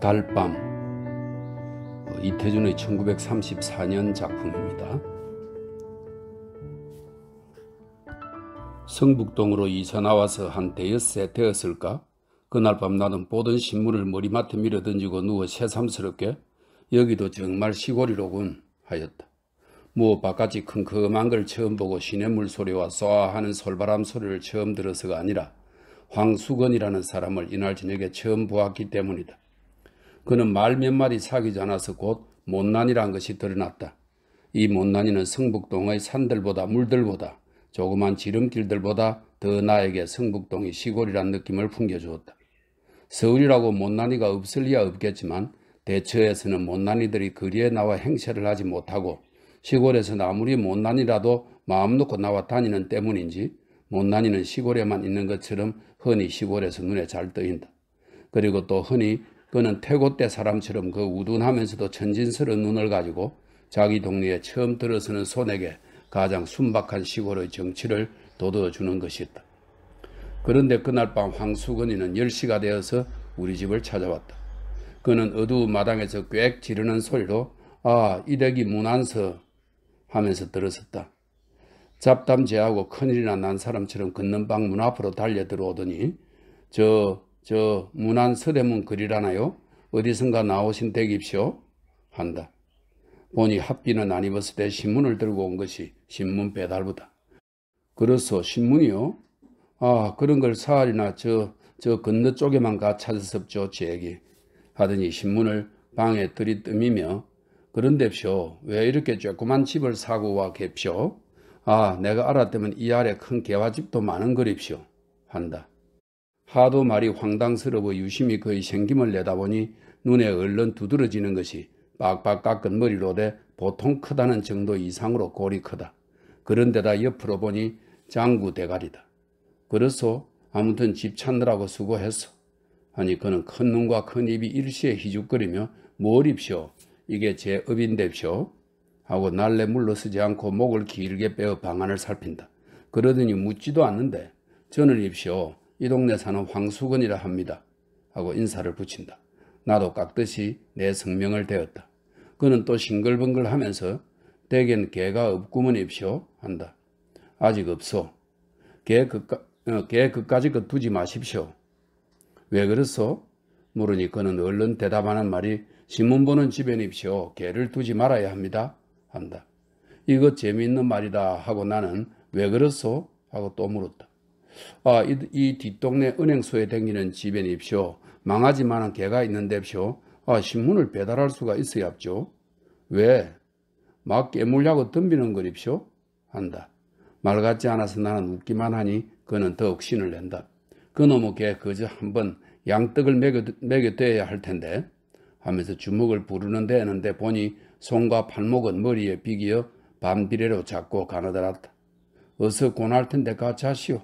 달밤 어, 이태준의 1934년 작품입니다. 성북동으로 이사 나와서 한대여세 되었을까? 그날 밤 나는 보던 신문을 머리맡에 밀어 던지고 누워 새삼스럽게 여기도 정말 시골이로군 하였다. 무엇 뭐 바깥이 큼큼한 걸 처음 보고 시냇물 소리와 쏘아 하는 솔바람 소리를 처음 들어서가 아니라 황수건이라는 사람을 이날 저녁에 처음 보았기 때문이다. 그는 말 몇 마디 사귀지 않아서 곧 못난이란 것이 드러났다. 이 못난이는 성북동의 산들보다 물들보다 조그만 지름길들보다 더 나에게 성북동이 시골이란 느낌을 풍겨주었다. 서울이라고 못난이가 없을 리야 없겠지만 대처에서는 못난이들이 거리에 나와 행세를 하지 못하고 시골에서 아무리 못난이라도 마음 놓고 나와 다니는 때문인지 못난이는 시골에만 있는 것처럼 흔히 시골에서 눈에 잘 떠인다. 그리고 또 흔히 그는 태고 때 사람처럼 그 우둔하면서도 천진스러운 눈을 가지고 자기 동네에 처음 들어서는 손에게 가장 순박한 시골의 정치를 돋워주는 것이었다. 그런데 그날 밤황수건이는 10시가 되어서 우리 집을 찾아왔다. 그는 어두운 마당에서 꽥 지르는 소리로 아 이댁이 문안서 하면서 들었었다. 잡담제하고 큰일이나 난 사람처럼 걷는 방문 앞으로 달려 들어오더니 저저 문안 서대문 그리라나요? 어디선가 나오신 댁입시오? 한다. 보니 합비는 안 입었을 때 신문을 들고 온 것이 신문 배달부다. 그래서 신문이요? 아 그런 걸 사활이나 저, 저 건너 쪽에만 가 찾았었죠 제기 하더니 신문을 방에 들이뜸이며 그런데쇼 왜 이렇게 조그만 집을 사고 와 갭쇼? 아 내가 알았다면 이 아래 큰 개화집도 많은 거립쇼 한다. 하도 말이 황당스러워 유심히 그의 생김을 내다보니 눈에 얼른 두드러지는 것이 빡빡 깎은 머리로돼 보통 크다는 정도 이상으로 골이 크다. 그런데다 옆으로 보니 장구 대가리다. 그래서 아무튼 집 찾느라고 수고했어. 아니 그는 큰 눈과 큰 입이 일시에 희죽거리며 뭘 입쇼? 이게 제 업인데쇼? 하고 날래 물러서지 않고 목을 길게 빼어 방안을 살핀다. 그러더니 묻지도 않는데 저는 입쇼. 이 동네 사는 황수건이라 합니다. 하고 인사를 붙인다. 나도 깍듯이 내 성명을 대었다. 그는 또 싱글벙글 하면서 대겐 개가 없구먼 입쇼 한다. 아직 없소. 개, 그까, 어, 개 그까지 그 두지 마십시오. 왜 그렇소? 물으니 그는 얼른 대답하는 말이 신문 보는 집에 입시오. 개를 두지 말아야 합니다. 한다. 이것 재미있는 말이다 하고 나는 왜 그렇소? 하고 또 물었다. 아, 이, 이 뒷동네 은행소에 댕기는 집엔입쇼. 망하지만한 개가 있는데쇼. 아, 신문을 배달할 수가 있어야 합죠. 왜? 막 깨물려고 덤비는 거입쇼 한다. 말 같지 않아서 나는 웃기만 하니 그는 더욱 신을 낸다. 그놈의 개 그저 한번 양떡을 먹여, 먹여할 텐데 하면서 주먹을 부르는데 하는데 보니 손과 팔목은 머리에 비기어 반비례로 잡고 가느더랐다. 어서 권할 텐데 같이 하시오.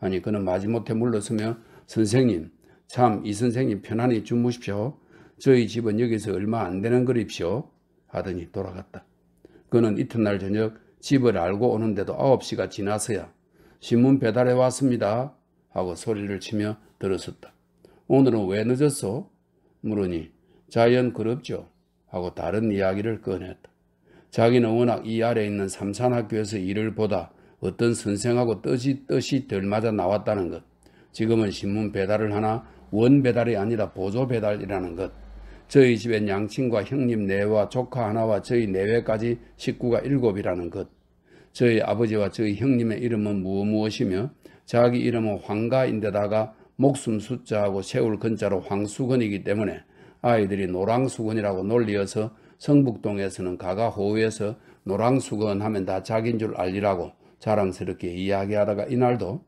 아니 그는 마지못해 물러서며 선생님 참 이 선생님 편안히 주무십시오. 저희 집은 여기서 얼마 안 되는 거립시오. 하더니 돌아갔다. 그는 이튿날 저녁 집을 알고 오는데도 9시가 지나서야 신문 배달해 왔습니다. 하고 소리를 치며 들었었다. 오늘은 왜 늦었소? 물으니 자연 그럽죠. 하고 다른 이야기를 꺼냈다. 자기는 워낙 이 아래 에 있는 삼산학교에서 일을 보다 어떤 선생하고 뜻이 뜻이 덜 맞아 나왔다는 것. 지금은 신문 배달을 하나 원 배달이 아니라 보조 배달이라는 것. 저희 집엔 양친과 형님 네 와 조카 하나와 저희 네외까지 식구가 일곱이라는 것. 저희 아버지와 저희 형님의 이름은 무엇무엇이며 자기 이름은 황가인데다가 목숨 숫자하고 세울 근자로 황수건이기 때문에 아이들이 노랑수건이라고 놀리어서 성북동에서는 가가호우에서 노랑수건 하면 다 자기인 줄 알리라고 자랑스럽게 이야기하다가 이날도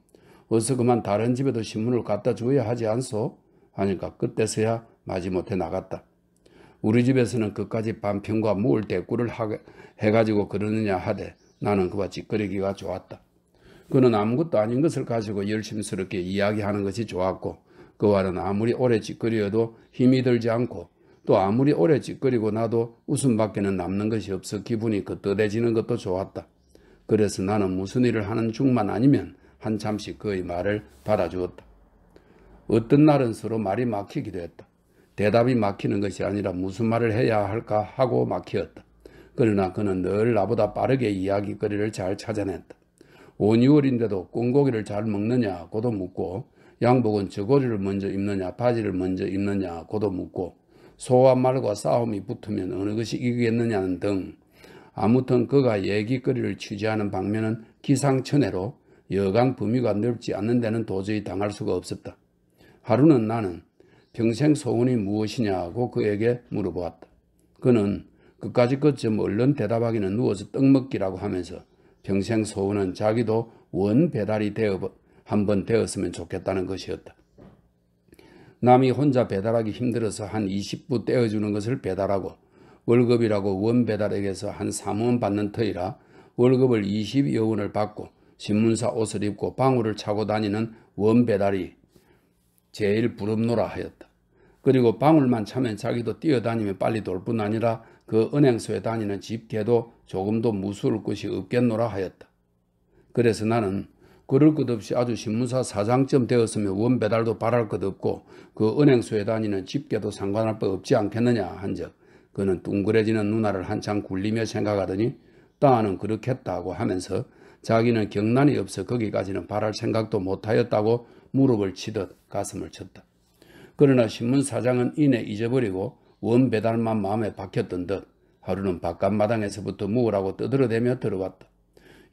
어서 그만 다른 집에도 신문을 갖다 줘야 하지 않소? 하니까 그때서야 마지못해 나갔다. 우리 집에서는 그까지 반평과 무을 대꾸를 해가지고 그러느냐 하되 나는 그와 짓거리기가 좋았다. 그는 아무것도 아닌 것을 가지고 열심스럽게 이야기하는 것이 좋았고 그와는 아무리 오래 짓거려도 힘이 들지 않고 또 아무리 오래 짓거리고 나도 웃음밖에는 남는 것이 없어 기분이 그떠대지는 것도 좋았다. 그래서 나는 무슨 일을 하는 중만 아니면 한참씩 그의 말을 받아주었다. 어떤 날은 서로 말이 막히기도 했다. 대답이 막히는 것이 아니라 무슨 말을 해야 할까 하고 막히었다. 그러나 그는 늘 나보다 빠르게 이야기거리를 잘 찾아냈다. 5, 6월인데도 꽁고기를 잘 먹느냐고도 묻고 양복은 저고리를 먼저 입느냐 바지를 먼저 입느냐고도 묻고 소와 말과 싸움이 붙으면 어느 것이 이기겠느냐는 등 아무튼 그가 얘기거리를 취재하는 방면은 기상천외로 여강 범위가 넓지 않는 데는 도저히 당할 수가 없었다. 하루는 나는 평생 소원이 무엇이냐고 그에게 물어보았다. 그는 그까지끝좀 얼른 대답하기는 누워서 떡 먹기라고 하면서 평생 소원은 자기도 원 배달이 되어 한번 되었으면 좋겠다는 것이었다. 남이 혼자 배달하기 힘들어서 한 20부 떼어주는 것을 배달하고 월급이라고 원배달에게서한 3원 받는 터이라 월급을 20여 원을 받고 신문사 옷을 입고 방울을 차고 다니는 원 배달이 제일 부럽노라 하였다. 그리고 방울만 차면 자기도 뛰어다니며 빨리 돌 뿐 아니라 그 은행소에 다니는 집게도 조금도 무서울 것이 없겠노라 하였다. 그래서 나는 그럴 것 없이 아주 신문사 사장쯤 되었으며 원 배달도 바랄 것 없고 그 은행소에 다니는 집게도 상관할 바 없지 않겠느냐 한즉 그는 둥그레지는 누나를 한참 굴리며 생각하더니 따는 그렇겠다고 하면서 자기는 경란이 없어 거기까지는 바랄 생각도 못하였다고 무릎을 치듯 가슴을 쳤다. 그러나 신문 사장은 이내 잊어버리고 원 배달만 마음에 박혔던 듯 하루는 바깥 마당에서부터 무으라고 떠들어대며 들어왔다.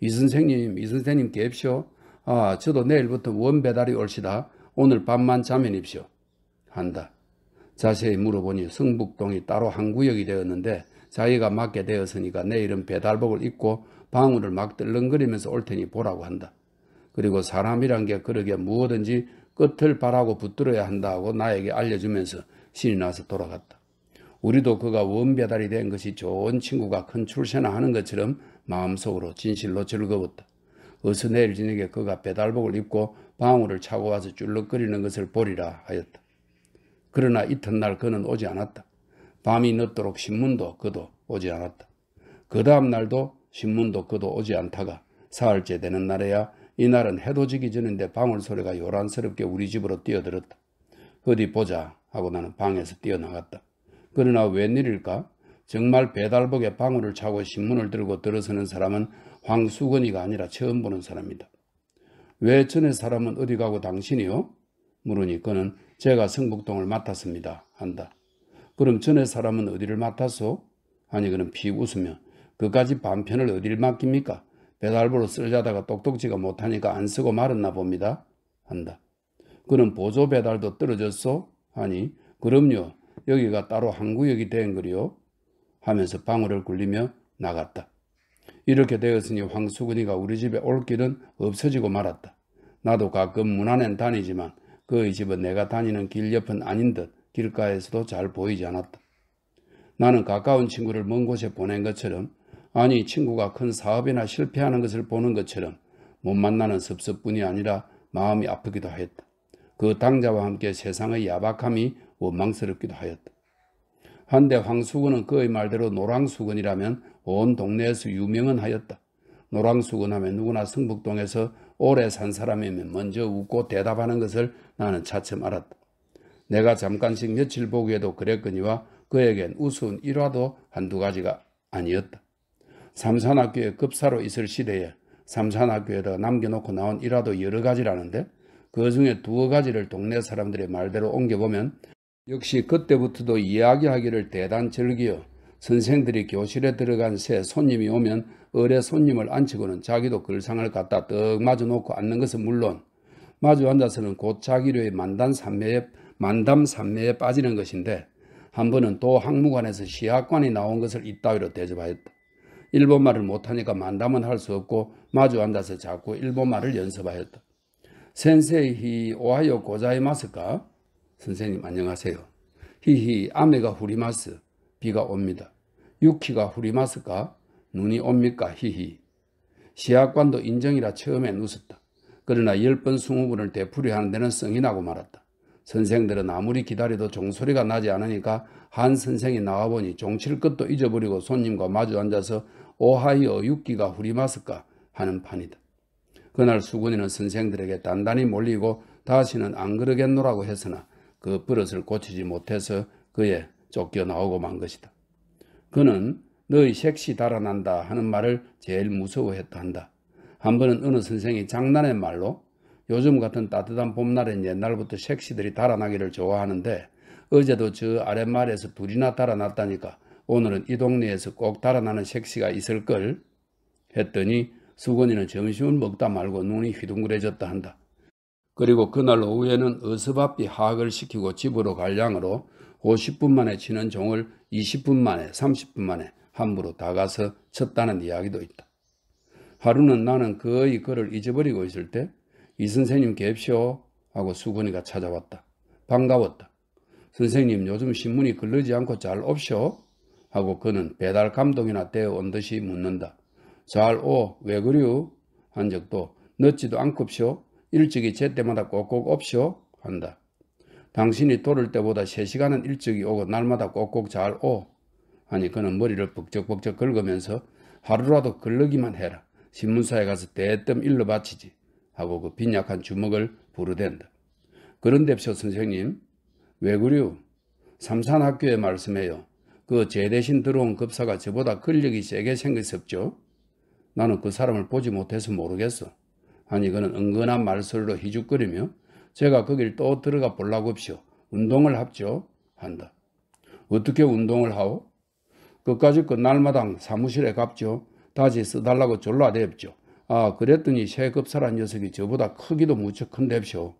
이 선생님, 이 선생님 깨십시오. 아, 저도 내일부터 원 배달이 올시다. 오늘 밤만 자면 입시오 한다. 자세히 물어보니 성북동이 따로 한 구역이 되었는데 자기가 맡게 되었으니까 내일은 배달복을 입고 방울을 막들렁거리면서올 테니 보라고 한다. 그리고 사람이란 게 그러게 무엇든지 끝을 바라고 붙들어야 한다고 나에게 알려주면서 신이 나서 돌아갔다. 우리도 그가 원배달이 된 것이 좋은 친구가 큰 출세나 하는 것처럼 마음속으로 진실로 즐거웠다. 어서 내일 저녁에 그가 배달복을 입고 방울을 차고 와서 줄럭거리는 것을 보리라 하였다. 그러나 이튿날 그는 오지 않았다. 밤이 늦도록 신문도 그도 오지 않았다. 그 다음 날도 신문도 그도 오지 않다가 사흘째 되는 날에야 이날은 해도 지기 전인데 방울 소리가 요란스럽게 우리 집으로 뛰어들었다. 어디 보자 하고 나는 방에서 뛰어나갔다. 그러나 웬일일까? 정말 배달복에 방울을 차고 신문을 들고 들어서는 사람은 황수건이가 아니라 처음 보는 사람이다. 왜 전에 사람은 어디 가고 당신이요? 물으니 그는 제가 성북동을 맡았습니다. 한다. 그럼 전에 사람은 어디를 맡았소? 아니 그는 피 웃으며 그까지 반편을 어디를 맡깁니까? 배달부로 쓸려다가 똑똑지가 못하니까 안 쓰고 말았나 봅니다. 한다. 그는 보조 배달도 떨어졌소? 아니 그럼요. 여기가 따로 항 구역이 된 거리요. 하면서 방울을 굴리며 나갔다. 이렇게 되었으니 황수근이가 우리 집에 올 길은 없어지고 말았다. 나도 가끔 문 안엔 다니지만 그의 집은 내가 다니는 길 옆은 아닌 듯 길가에서도 잘 보이지 않았다. 나는 가까운 친구를 먼 곳에 보낸 것처럼 아니 친구가 큰 사업이나 실패하는 것을 보는 것처럼 못 만나는 섭섭뿐이 아니라 마음이 아프기도 하였다. 그 당자와 함께 세상의 야박함이 원망스럽기도 하였다. 한데 황수근은 그의 말대로 노랑수근이라면 온 동네에서 유명은 하였다. 노랑수근 하면 누구나 성북동에서 오래 산 사람이면 먼저 웃고 대답하는 것을 나는 차츰 알았다. 내가 잠깐씩 며칠 보기에도 그랬거니와 그에겐 우스운 일화도 한두 가지가 아니었다. 삼산학교에 급사로 있을 시대에 삼산학교에다 남겨놓고 나온 일화도 여러 가지라는데 그 중에 두어 가지를 동네 사람들의 말대로 옮겨보면 역시 그때부터도 이야기하기를 대단 즐기어 선생들이 교실에 들어간 새 손님이 오면 어뢰 손님을 앉히고는 자기도 글상을 갖다 떡 마주 놓고 앉는 것은 물론 마주 앉아서는 곧 자기료의 만단 산매에 만담 산매에 빠지는 것인데 한 번은 또 학무관에서 시학관이 나온 것을 이따위로 대접하였다. 일본말을 못하니까 만담은 할 수 없고 마주 앉아서 자꾸 일본말을 연습하였다. 센세이 오하요 고자이마스까? 선생님 안녕하세요. 히히 아메가 후리마스 비가 옵니다. 유키가 후리마스까? 눈이 옵니까? 히히. 시학관도 인정이라 처음엔 웃었다. 그러나 열번 스무 번을 되풀이하는 데는 성이 나고 말았다. 선생들은 아무리 기다려도 종소리가 나지 않으니까 한 선생이 나와보니 종칠 것도 잊어버리고 손님과 마주 앉아서 오하이어 육기가 후리마스까 하는 판이다. 그날 수근이는 선생들에게 단단히 몰리고 다시는 안 그러겠노라고 했으나 그 버릇을 고치지 못해서 그에 쫓겨 나오고 만 것이다. 그는 너의 색시 달아난다 하는 말을 제일 무서워했다 한다. 한 번은 어느 선생이 장난의 말로 요즘 같은 따뜻한 봄날엔 옛날부터 색시들이 달아나기를 좋아하는데 어제도 저 아랫마을에서 둘이나 달아났다니까 오늘은 이 동네에서 꼭 달아나는 색시가 있을걸 했더니 수건이는 점심을 먹다 말고 눈이 휘둥그레졌다 한다. 그리고 그날 오후에는 어스바삐 하악을 시키고 집으로 갈 양으로 50분 만에 치는 종을 20분 만에 30분 만에 함부로 다가서 쳤다는 이야기도 있다. 하루는 나는 거의 그를 잊어버리고 있을 때 이 선생님 갭쇼 하고 수건이가 찾아왔다. 반가웠다. 선생님 요즘 신문이 걸르지 않고 잘 옵쇼? 하고 그는 배달 감독이나 되어온 듯이 묻는다. 잘 오, 왜 그리우? 한 적도 늦지도 않급쇼? 일찍이 제때마다 꼭꼭 옵쇼? 한다. 당신이 돌을 때보다 3시간은 일찍이 오고 날마다 꼭꼭 잘 오. 아니 그는 머리를 벅적벅적 긁으면서 하루라도 걸르기만 해라. 신문사에 가서 대뜸 일로 바치지 하고 그 빈약한 주먹을 부르댄다. 그런데쇼 선생님 왜 그리요? 삼산학교에 말씀해요. 그 제 대신 들어온 급사가 저보다 근력이 세게 생겼었죠? 나는 그 사람을 보지 못해서 모르겠어. 아니 그는 은근한 말설로 희죽거리며 제가 거길 그 또 들어가 볼라고 없이 운동을 합죠? 한다. 어떻게 운동을 하오? 끝까지끝 날마당 사무실에 갑죠. 다시 써달라고 졸라 댑죠. 아 그랬더니 새급사란 녀석이 저보다 크기도 무척 큰데쇼.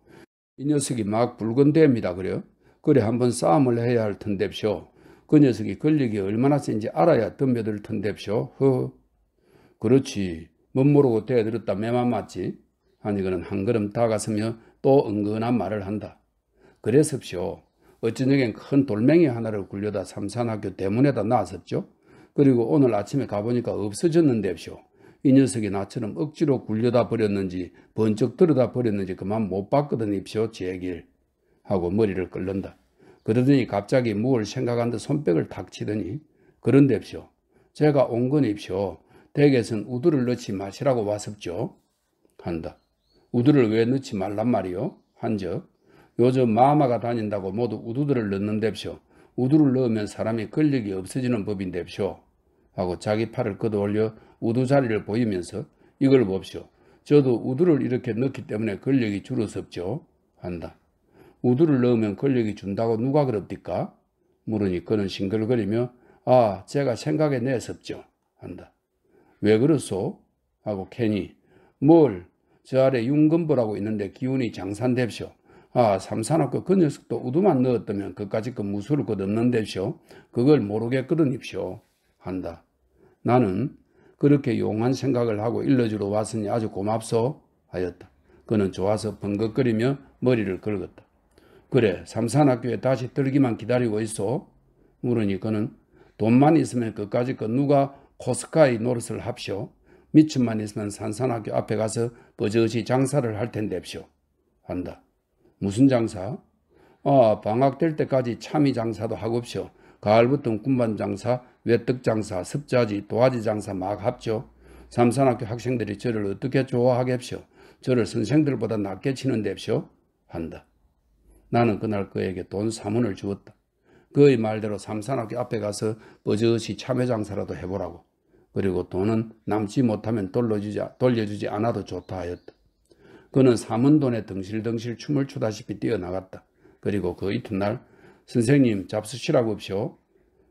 이 녀석이 막붉은데니다 그래요. 그래 한번 싸움을 해야 할 텐데쇼. 그 녀석이 걸리이 얼마나 센지 알아야 덤벼들 텐데쇼. 허. 그렇지. 못 모르고 대들었다 매만 맞지. 아니 그는 한 걸음 다가서며 또 은근한 말을 한다. 그래서쇼. 어찌저엔큰 돌멩이 하나를 굴려다 삼산학교 대문에다 놨었죠. 그리고 오늘 아침에 가보니까 없어졌는데쇼. 이 녀석이 나처럼 억지로 굴려다 버렸는지 번쩍 들여다 버렸는지 그만 못 봤거든 입쇼 제길 하고 머리를 끌는다. 그러더니 갑자기 무얼 생각한 듯 손뼉을 탁 치더니 그런데쇼 제가 온건 입쇼 댁에선 우두를 넣지 마시라고 왔었죠. 한다. 우두를 왜 넣지 말란 말이요? 한적 요즘 마마가 다닌다고 모두 우두들을 넣는답쇼. 우두를 넣으면 사람이 권력이 없어지는 법인답쇼. 하고 자기 팔을 끄어올려 우두 자리를 보이면서 이걸 봅쇼. 저도 우두를 이렇게 넣기 때문에 권력이 줄어섭죠. 한다. 우두를 넣으면 권력이 준다고 누가 그럽디까? 물으니 그는 싱글거리며 아 제가 생각에 내섭죠. 한다. 왜 그러소? 하고 캔이 뭘저 아래 윤금보라고 있는데 기운이 장산됩쇼. 아, 삼산없고 그 녀석도 우두만 넣었다면 그까지 그 무술을 끝없는 데쇼 그걸 모르게 끊어입시오. 한다. 나는 그렇게 용한 생각을 하고 일러주러 왔으니 아주 고맙소. 하였다. 그는 좋아서 벙긋거리며 머리를 긁었다. 그래, 삼산학교에 다시 들기만 기다리고 있어. 물으니 그는 돈만 있으면 그까지 그 누가 코스카의 노릇을 합시오. 미천만 있으면 산산학교 앞에 가서 버젓이 장사를 할 텐데 옵시오. 한다. 무슨 장사? 아, 방학될 때까지 참이 장사도 하고없쇼 가을부터 군반 장사, 외떡 장사, 습자지, 도화지 장사 막 합죠. 삼산학교 학생들이 저를 어떻게 좋아하겠쇼? 저를 선생들보다 낫게 치는데쇼? 한다. 나는 그날 그에게 돈 3원을 주었다. 그의 말대로 삼산학교 앞에 가서 버젓이 참외 장사라도 해보라고. 그리고 돈은 남지 못하면 돌려주지, 돌려주지 않아도 좋다 하였다. 그는 사문돈에 덩실덩실 춤을 추다시피 뛰어나갔다. 그리고 그 이튿날 선생님 잡수시라고 없시오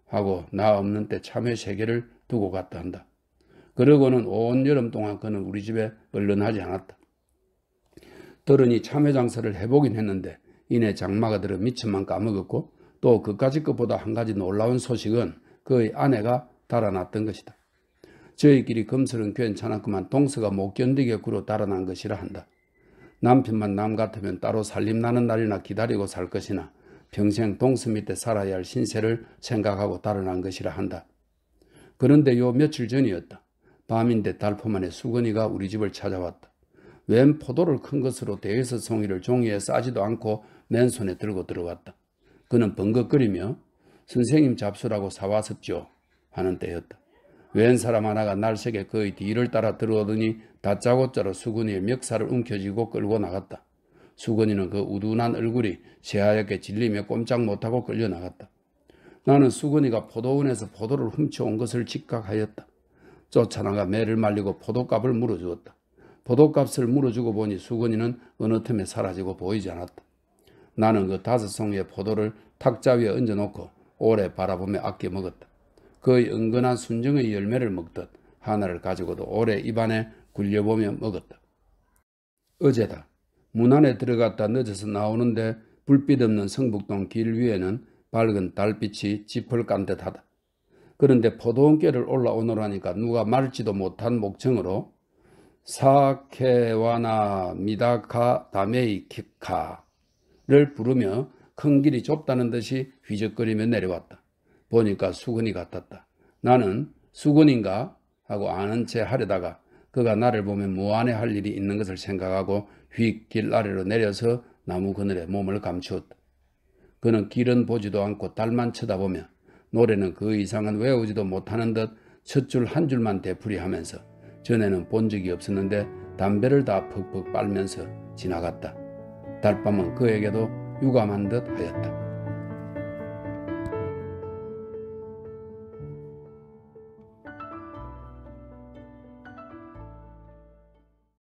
하고 나 없는 때 참외 세 개를 두고 갔다 한다. 그러고는 온 여름 동안 그는 우리 집에 얼른하지 않았다. 들으니 참외 장사를 해보긴 했는데 이내 장마가 들어 미천만 까먹었고 또그까지 것보다 한 가지 놀라운 소식은 그의 아내가 달아났던 것이다. 저희끼리 검설은 괜찮았구만 동서가 못 견디게 구로 달아난 것이라 한다. 남편만 남 같으면 따로 살림나는 날이나 기다리고 살 것이나 평생 동수 밑에 살아야 할 신세를 생각하고 달아난 것이라 한다. 그런데 요 며칠 전이었다. 밤인데 달포 만에 수건이가 우리 집을 찾아왔다. 웬 포도를 큰 것으로 대여서 송이를 종이에 싸지도 않고 맨손에 들고 들어왔다. 그는 번거거리며 선생님 잡수라고 사왔었죠 하는 때였다. 웬 사람 하나가 날색에 그의 뒤를 따라 들어오더니 다짜고짜로 수근이의 멱살을 움켜쥐고 끌고 나갔다. 수근이는 그 우둔한 얼굴이 새하얗게 질리며 꼼짝 못하고 끌려 나갔다. 나는 수근이가 포도원에서 포도를 훔쳐온 것을 직각하였다. 쫓아나가 매를 말리고 포도값을 물어주었다. 포도값을 물어주고 보니 수근이는 어느 틈에 사라지고 보이지 않았다. 나는 그 다섯 송이의 포도를 탁자 위에 얹어놓고 오래 바라보며 아껴 먹었다. 그 은근한 순정의 열매를 먹듯 하나를 가지고도 오래 입안에 굴려보며 먹었다. 어제다. 문 안에 들어갔다 늦어서 나오는데 불빛 없는 성북동 길 위에는 밝은 달빛이 짚을 깐 듯하다. 그런데 포도원께를 올라오노라니까 누가 말지도 못한 목청으로 사케와나 미다카 다메이키카를 부르며 큰 길이 좁다는 듯이 휘적거리며 내려왔다. 보니까 수근이 같았다. 나는 수근인가 하고 아는 채 하려다가 그가 나를 보면 무안에 할 일이 있는 것을 생각하고 휙 길 아래로 내려서 나무 그늘에 몸을 감추었다. 그는 길은 보지도 않고 달만 쳐다보며 노래는 그 이상은 외우지도 못하는 듯 첫 줄 한 줄만 되풀이하면서 전에는 본 적이 없었는데 담배를 다 퍽퍽 빨면서 지나갔다. 달밤은 그에게도 유감한 듯 하였다.